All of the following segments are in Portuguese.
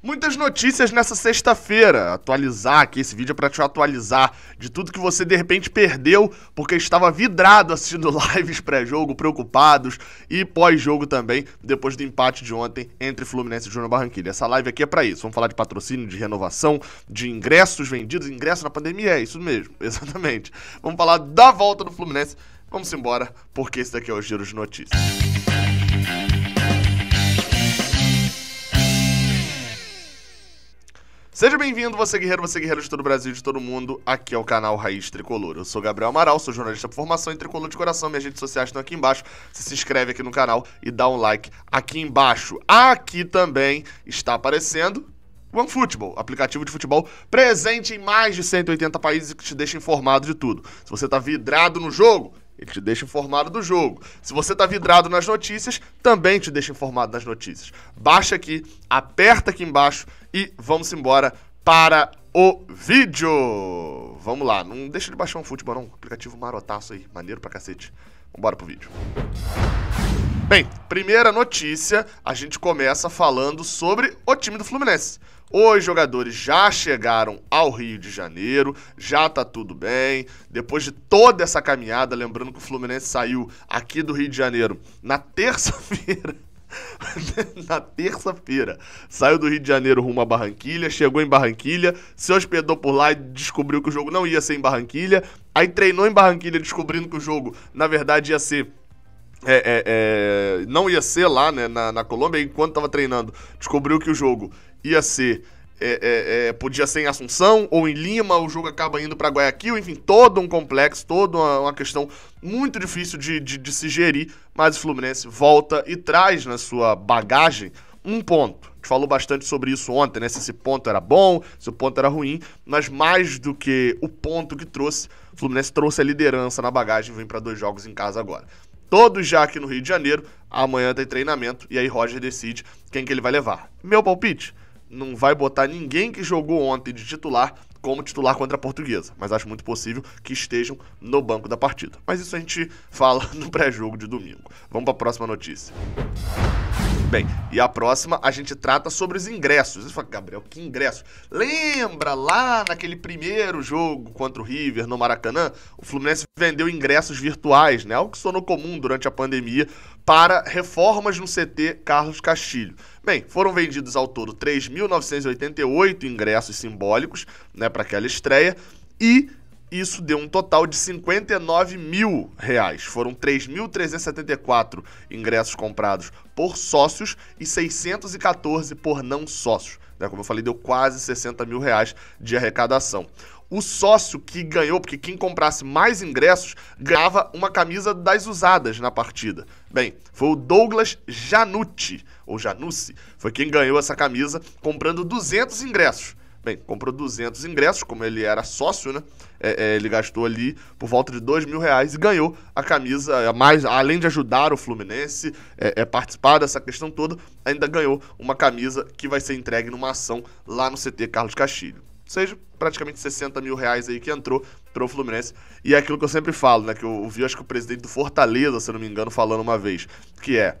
Muitas notícias nessa sexta-feira. Atualizar aqui esse vídeo é para te atualizar de tudo que você de repente perdeu porque estava vidrado assistindo lives pré-jogo, preocupados e pós-jogo também, depois do empate de ontem entre Fluminense e Júnior Barranquilla. Essa live aqui é para isso. Vamos falar de patrocínio, de renovação, de ingressos vendidos, ingressos na pandemia, é isso mesmo, exatamente. Vamos falar da volta do Fluminense. Vamos embora, porque esse daqui é o Giro de Notícias. Música Seja bem-vindo, você guerreiro, você guerreiro de todo o Brasil, de todo mundo. Aqui é o canal Raiz Tricolor. Eu sou Gabriel Amaral, sou jornalista por formação e tricolor de coração. Minhas redes sociais estão aqui embaixo. Você se inscreve aqui no canal e dá um like aqui embaixo. Aqui também está aparecendo OneFootball, aplicativo de futebol presente em mais de 180 países que te deixa informado de tudo. Se você está vidrado no jogo, ele te deixa informado do jogo. Se você está vidrado nas notícias, também te deixa informado das notícias. Baixa aqui, aperta aqui embaixo e vamos embora para o vídeo. Vamos lá, não deixa de baixar um futebol não, aplicativo marotaço aí, maneiro pra cacete. Vambora pro vídeo. Bem, primeira notícia, a gente começa falando sobre o time do Fluminense. Os jogadores já chegaram ao Rio de Janeiro, já tá tudo bem. Depois de toda essa caminhada, lembrando que o Fluminense saiu aqui do Rio de Janeiro na terça-feira na terça-feira. Saiu do Rio de Janeiro rumo a Barranquilha, chegou em Barranquilha, se hospedou por lá e descobriu que o jogo não ia ser em Barranquilha. Aí treinou em Barranquilha descobrindo que o jogo, na verdade, ia ser é, é, é, não ia ser lá né, na, na Colômbia, enquanto estava treinando, descobriu que o jogo ia ser é, é, é, podia ser em Assunção ou em Lima, o jogo acaba indo para Guayaquil, enfim, todo um complexo, toda uma, uma questão muito difícil de, de, de se gerir, mas o Fluminense volta e traz na sua bagagem um ponto. A gente falou bastante sobre isso ontem, né? Se esse ponto era bom, se o ponto era ruim, mas mais do que o ponto que trouxe, o Fluminense trouxe a liderança na bagagem e vem para dois jogos em casa agora. Todos já aqui no Rio de Janeiro, amanhã tem treinamento e aí Roger decide quem que ele vai levar. Meu palpite? não vai botar ninguém que jogou ontem de titular como titular contra a Portuguesa, mas acho muito possível que estejam no banco da partida. Mas isso a gente fala no pré-jogo de domingo. Vamos para a próxima notícia. Bem, e a próxima a gente trata sobre os ingressos. Você fala, Gabriel, que ingresso? Lembra lá naquele primeiro jogo contra o River no Maracanã? O Fluminense vendeu ingressos virtuais, né? Algo que sonou comum durante a pandemia para reformas no CT Carlos Castilho. Bem, foram vendidos ao todo 3.988 ingressos simbólicos, né, para aquela estreia e isso deu um total de 59 mil reais. Foram 3.374 ingressos comprados por sócios e 614 por não sócios. Né, como eu falei, deu quase 60 mil reais de arrecadação. O sócio que ganhou, porque quem comprasse mais ingressos, ganhava uma camisa das usadas na partida. Bem, foi o Douglas Janucci, ou Janucci, foi quem ganhou essa camisa comprando 200 ingressos. Bem, comprou 200 ingressos, como ele era sócio, né? É, é, ele gastou ali por volta de 2 mil reais e ganhou a camisa, mais, além de ajudar o Fluminense, é, é, participar dessa questão toda, ainda ganhou uma camisa que vai ser entregue numa ação lá no CT Carlos Castilho. Ou seja, praticamente 60 mil reais aí que entrou pro o Fluminense. E é aquilo que eu sempre falo, né? Que eu, ouvi, vi, acho que o presidente do Fortaleza, se não me engano, falando uma vez, que é.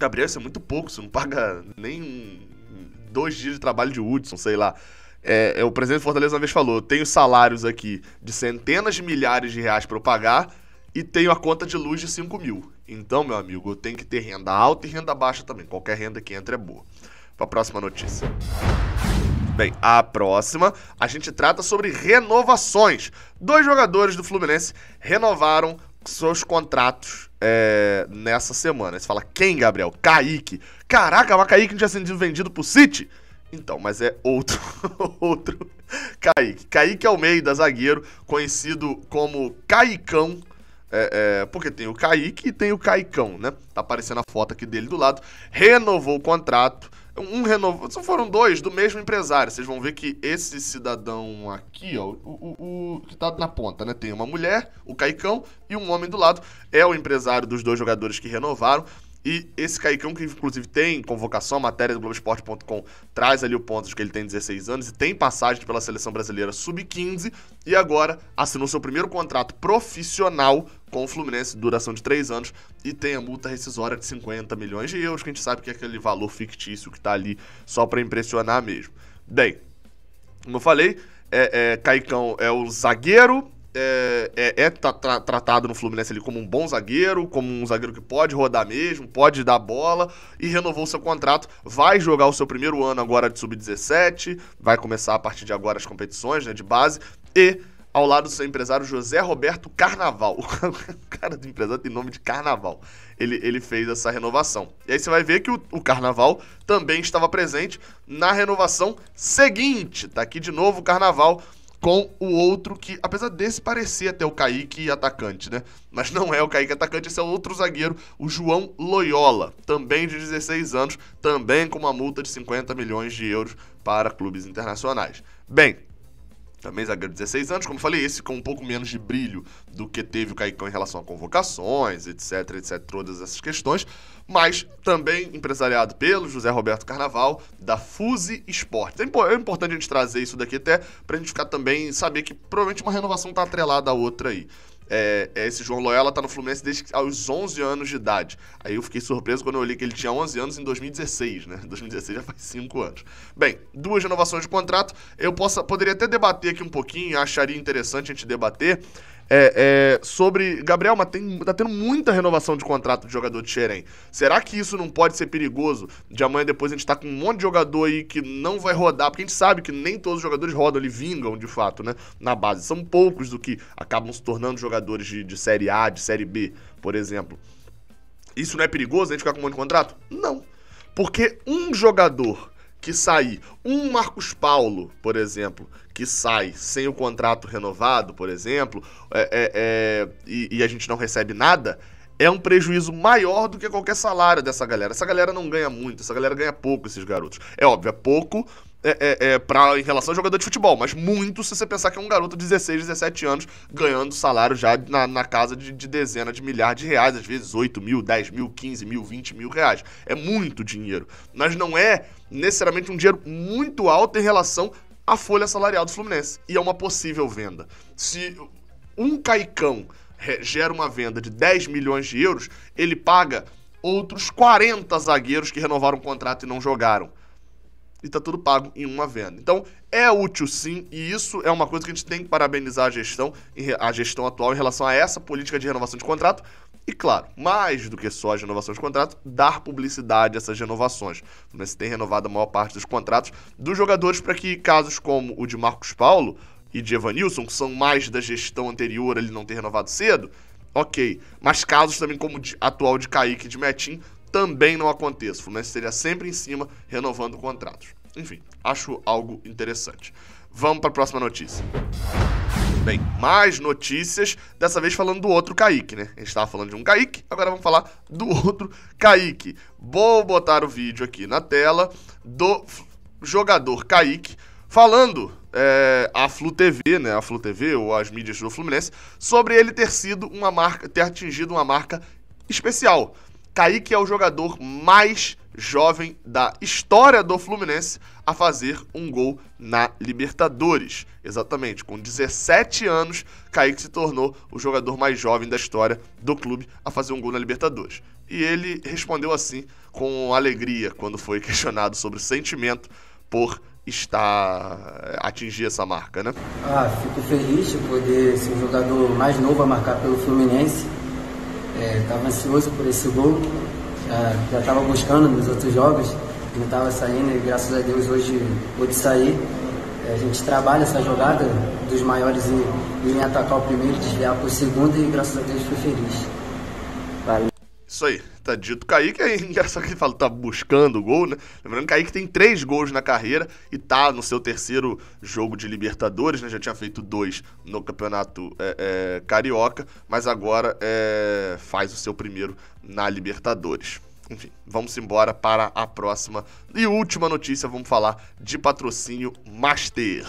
Gabriel, isso é muito pouco, você não paga nem dois dias de trabalho de Hudson, sei lá. É, é, o presidente do Fortaleza uma vez falou: tenho salários aqui de centenas de milhares de reais para eu pagar e tenho a conta de luz de 5 mil. Então, meu amigo, eu tenho que ter renda alta e renda baixa também. Qualquer renda que entre é boa. Para a próxima notícia. Bem, a próxima a gente trata sobre renovações. Dois jogadores do Fluminense renovaram seus contratos é, nessa semana. Você fala, quem, Gabriel? Kaique. Caraca, mas Kaique não tinha sido vendido pro City? Então, mas é outro, outro Kaique. Kaique Almeida, é zagueiro, conhecido como Caicão, é, é, porque tem o Kaique e tem o Caicão, né? Tá aparecendo a foto aqui dele do lado. Renovou o contrato um renovou. Só foram dois do mesmo empresário. Vocês vão ver que esse cidadão aqui, ó, o, o, o que tá na ponta, né? Tem uma mulher, o Caicão, e um homem do lado. É o empresário dos dois jogadores que renovaram. E esse Caicão, que inclusive tem convocação, a matéria do Globoesporte.com traz ali o ponto de que ele tem 16 anos e tem passagem pela seleção brasileira sub-15 e agora assinou seu primeiro contrato profissional com o Fluminense, duração de 3 anos, e tem a multa rescisória de 50 milhões de euros, que a gente sabe que é aquele valor fictício que tá ali só para impressionar mesmo. Bem, como eu falei, é, é, Caicão é o zagueiro, é, é, é tra tratado no Fluminense ali como um bom zagueiro, como um zagueiro que pode rodar mesmo, pode dar bola e renovou seu contrato. Vai jogar o seu primeiro ano agora de sub-17, vai começar a partir de agora as competições né, de base e ao lado do seu empresário José Roberto Carnaval. O cara do empresário tem nome de Carnaval. Ele, ele fez essa renovação. E aí você vai ver que o, o Carnaval também estava presente na renovação seguinte. Tá aqui de novo o Carnaval com o outro que, apesar desse parecer até o Kaique atacante, né? Mas não é o Kaique atacante, esse é outro zagueiro, o João Loyola, também de 16 anos, também com uma multa de 50 milhões de euros para clubes internacionais. Bem, também zagueiro de 16 anos, como falei, esse com um pouco menos de brilho do que teve o Caicão em relação a convocações, etc, etc, todas essas questões, mas também empresariado pelo José Roberto Carnaval, da Fuse Esportes. É, é importante a gente trazer isso daqui até pra gente ficar também, saber que provavelmente uma renovação tá atrelada a outra aí. É, é, esse João Loyola tá no Fluminense desde aos 11 anos de idade. Aí eu fiquei surpreso quando eu li que ele tinha 11 anos em 2016, né? 2016 já faz 5 anos. Bem, duas renovações de contrato. Eu possa, poderia até debater aqui um pouquinho, acharia interessante a gente debater é, é, sobre. Gabriel, mas tem, tá tendo muita renovação de contrato de jogador de Xeren. Será que isso não pode ser perigoso? De amanhã depois a gente tá com um monte de jogador aí que não vai rodar, porque a gente sabe que nem todos os jogadores rodam, ali, vingam de fato, né? Na base. São poucos do que acabam se tornando jogadores de, de Série A, de Série B, por exemplo. Isso não é perigoso a gente ficar com um monte de contrato? Não. Porque um jogador que sair, um Marcos Paulo, por exemplo, que sai sem o contrato renovado, por exemplo, é, é, é, e, e a gente não recebe nada, é um prejuízo maior do que qualquer salário dessa galera. Essa galera não ganha muito, essa galera ganha pouco, esses garotos. É óbvio, é pouco é, é, é pra, em relação a jogador de futebol, mas muito se você pensar que é um garoto de 16, 17 anos ganhando salário já na, na casa de, de dezenas de milhares de reais, às vezes 8 mil, 10 mil, 15 mil, 20 mil reais. É muito dinheiro, mas não é necessariamente um dinheiro muito alto em relação a folha salarial do Fluminense. E é uma possível venda. Se um caicão eh, gera uma venda de 10 milhões de euros, ele paga outros 40 zagueiros que renovaram o contrato e não jogaram e está tudo pago em uma venda. Então, é útil sim, e isso é uma coisa que a gente tem que parabenizar a gestão, a gestão atual em relação a essa política de renovação de contrato. E claro, mais do que só as renovações de contrato, dar publicidade a essas renovações. Mas se tem renovado a maior parte dos contratos dos jogadores para que casos como o de Marcos Paulo e de Evanilson, que são mais da gestão anterior, ele não ter renovado cedo, ok. Mas casos também como o atual de Kaique e de Metin também não aconteça. O Fluminense seria sempre em cima, renovando contratos. Enfim, acho algo interessante. Vamos para a próxima notícia. Bem, mais notícias, dessa vez falando do outro Kaique, né? A gente estava falando de um Kaique, agora vamos falar do outro Kaique. Vou botar o vídeo aqui na tela do jogador Kaique falando é, eh, a Flu TV, né? A Flu TV ou as mídias do Fluminense, sobre ele ter sido uma marca, ter atingido uma marca especial. Kaique é o jogador mais jovem da história do Fluminense a fazer um gol na Libertadores. Exatamente, com 17 anos, Kaique se tornou o jogador mais jovem da história do clube a fazer um gol na Libertadores. E ele respondeu assim com alegria quando foi questionado sobre o sentimento por estar eh, atingir essa marca, né? Ah, fico feliz de poder ser o jogador mais novo a marcar pelo Fluminense Estava é, ansioso por esse gol, já estava buscando nos outros jogos, não estava saindo e graças a Deus hoje pôde sair. É, a gente trabalha essa jogada dos maiores em, em atacar o primeiro, desviar para o segundo e graças a Deus fui feliz. Valeu. Isso aí, tá dito. Kaique é engraçado que ele fala, tá buscando o gol, né? Lembrando que Kaique tem três gols na carreira e tá no seu terceiro jogo de Libertadores, né? Já tinha feito dois no Campeonato é, é, Carioca, mas agora é, faz o seu primeiro na Libertadores. Enfim, vamos embora para a próxima e última notícia. Vamos falar de patrocínio Master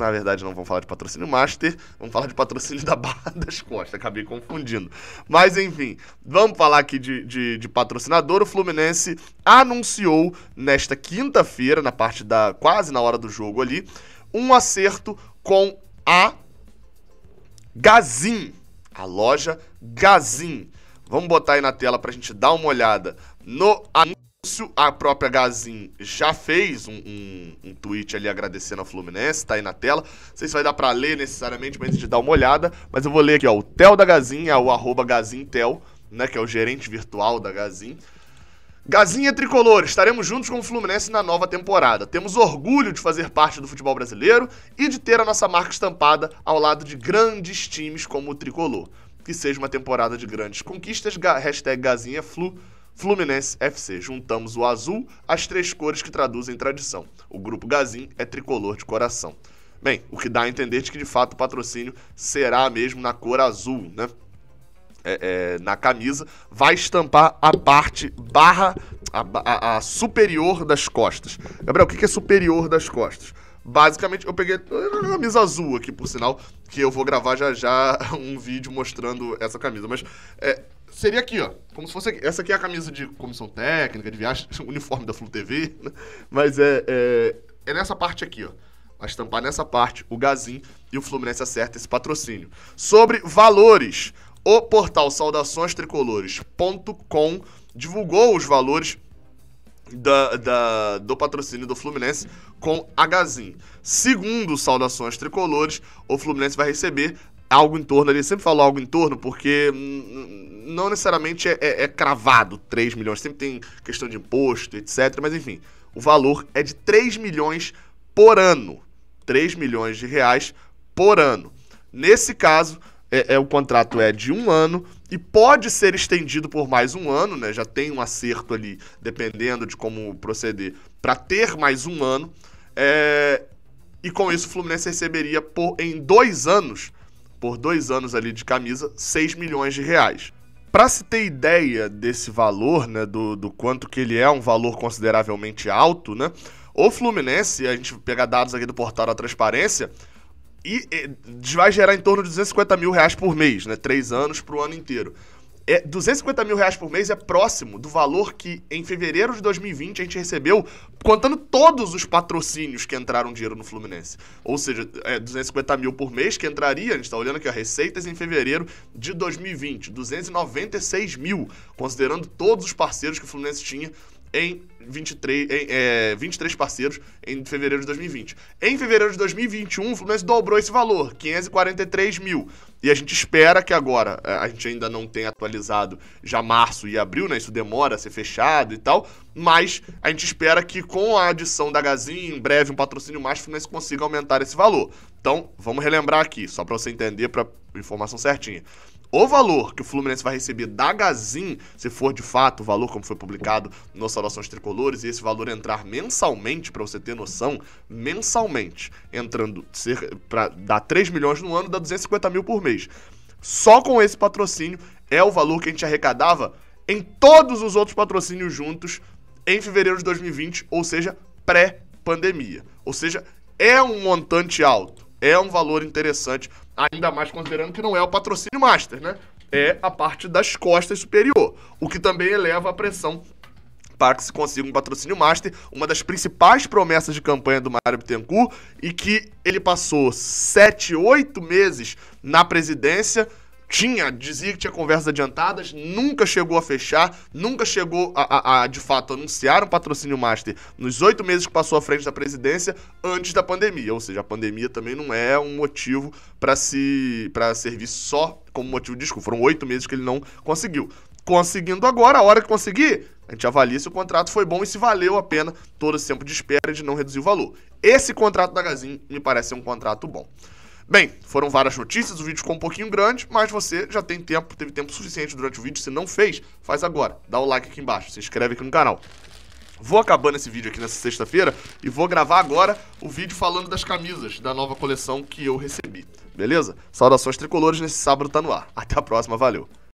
na verdade não vamos falar de patrocínio master, vamos falar de patrocínio da Barra das Costas, acabei confundindo. Mas enfim, vamos falar aqui de, de, de patrocinador. O Fluminense anunciou nesta quinta-feira, na parte da. quase na hora do jogo ali, um acerto com a Gazin, a loja Gazin. Vamos botar aí na tela para a gente dar uma olhada no anúncio a própria Gazin já fez um, um, um, tweet ali agradecendo ao Fluminense, tá aí na tela. Não sei se vai dar pra ler necessariamente, mas a gente dá uma olhada. Mas eu vou ler aqui, ó. O Tel da Gazin, é o arroba Gazintel, né? Que é o gerente virtual da Gazin. Gazinha é Tricolor, estaremos juntos com o Fluminense na nova temporada. Temos orgulho de fazer parte do futebol brasileiro e de ter a nossa marca estampada ao lado de grandes times como o Tricolor. Que seja uma temporada de grandes conquistas. Ga hashtag Gazinha é Flu. Fluminense FC. Juntamos o azul às três cores que traduzem tradição. O grupo Gazin é tricolor de coração. Bem, o que dá a entender de que de fato o patrocínio será mesmo na cor azul, né? É, é, na camisa, vai estampar a parte barra, a, a, a superior das costas. Gabriel, o que é superior das costas? Basicamente, eu peguei a camisa azul aqui, por sinal, que eu vou gravar já já um vídeo mostrando essa camisa. Mas é, seria aqui, ó. Como se fosse. Aqui. Essa aqui é a camisa de comissão técnica, de viagem, uniforme da Flu TV. Né? Mas é, é, é. nessa parte aqui, ó. Vai estampar nessa parte o Gazin e o Fluminense acerta esse patrocínio. Sobre valores, o portal saudações Tricolores.com divulgou os valores da, da, do patrocínio do Fluminense com a Gazin. Segundo Saudações Tricolores, o Fluminense vai receber algo em torno ali. Sempre falo algo em torno porque não necessariamente é, é, é, cravado 3 milhões. Sempre tem questão de imposto, etc. Mas enfim, o valor é de 3 milhões por ano. 3 milhões de reais por ano. Nesse caso, é, é o contrato é de um ano e pode ser estendido por mais um ano, né? Já tem um acerto ali, dependendo de como proceder, para ter mais um ano. É, e com isso o Fluminense receberia por, em dois anos por dois anos ali de camisa, 6 milhões de reais. Para se ter ideia desse valor, né, do, do quanto que ele é um valor consideravelmente alto, né, o Fluminense, a gente pegar dados aqui do portal da Transparência, e, e, vai gerar em torno de 250 mil reais por mês, né, três anos para o ano inteiro é, 250 mil reais por mês é próximo do valor que em fevereiro de 2020 a gente recebeu, contando todos os patrocínios que entraram dinheiro no Fluminense. Ou seja, é, 250 mil por mês que entraria, a gente está olhando aqui, ó, receitas em fevereiro de 2020, 296 mil, considerando todos os parceiros que o Fluminense tinha em 23, em, é, 23 parceiros em fevereiro de 2020. Em fevereiro de 2021, o Fluminense dobrou esse valor, 543 mil. E a gente espera que agora, é, a gente ainda não tem atualizado já março e abril, né? Isso demora a ser fechado e tal. Mas a gente espera que com a adição da Gazin, em breve um patrocínio mais, o Fluminense consiga aumentar esse valor. Então, vamos relembrar aqui, só para você entender, para informação certinha o valor que o Fluminense vai receber da Gazin, se for de fato o valor como foi publicado no Saudações Tricolores, e esse valor entrar mensalmente, para você ter noção, mensalmente, entrando para dar 3 milhões no ano, dá 250 mil por mês. Só com esse patrocínio é o valor que a gente arrecadava em todos os outros patrocínios juntos em fevereiro de 2020, ou seja, pré-pandemia. Ou seja, é um montante alto é um valor interessante, ainda mais considerando que não é o patrocínio master, né? É a parte das costas superior, o que também eleva a pressão para que se consiga um patrocínio master, uma das principais promessas de campanha do Mário Bittencourt, e que ele passou 7, 8 meses na presidência tinha, dizia que tinha conversas adiantadas, nunca chegou a fechar, nunca chegou a, a, a de fato anunciar um patrocínio master nos oito meses que passou à frente da presidência antes da pandemia. Ou seja, a pandemia também não é um motivo para se para servir só como motivo de desculpa. Foram oito meses que ele não conseguiu. Conseguindo agora, a hora que conseguir, a gente avalia se o contrato foi bom e se valeu a pena todo esse tempo de espera de não reduzir o valor. Esse contrato da Gazin me parece um contrato bom. Bem, foram várias notícias, o vídeo ficou um pouquinho grande, mas você já tem tempo, teve tempo suficiente durante o vídeo. Se não fez, faz agora. Dá o like aqui embaixo, se inscreve aqui no canal. Vou acabando esse vídeo aqui nessa sexta-feira e vou gravar agora o vídeo falando das camisas da nova coleção que eu recebi. Beleza? Saudações tricolores nesse sábado tá no ar. Até a próxima, valeu!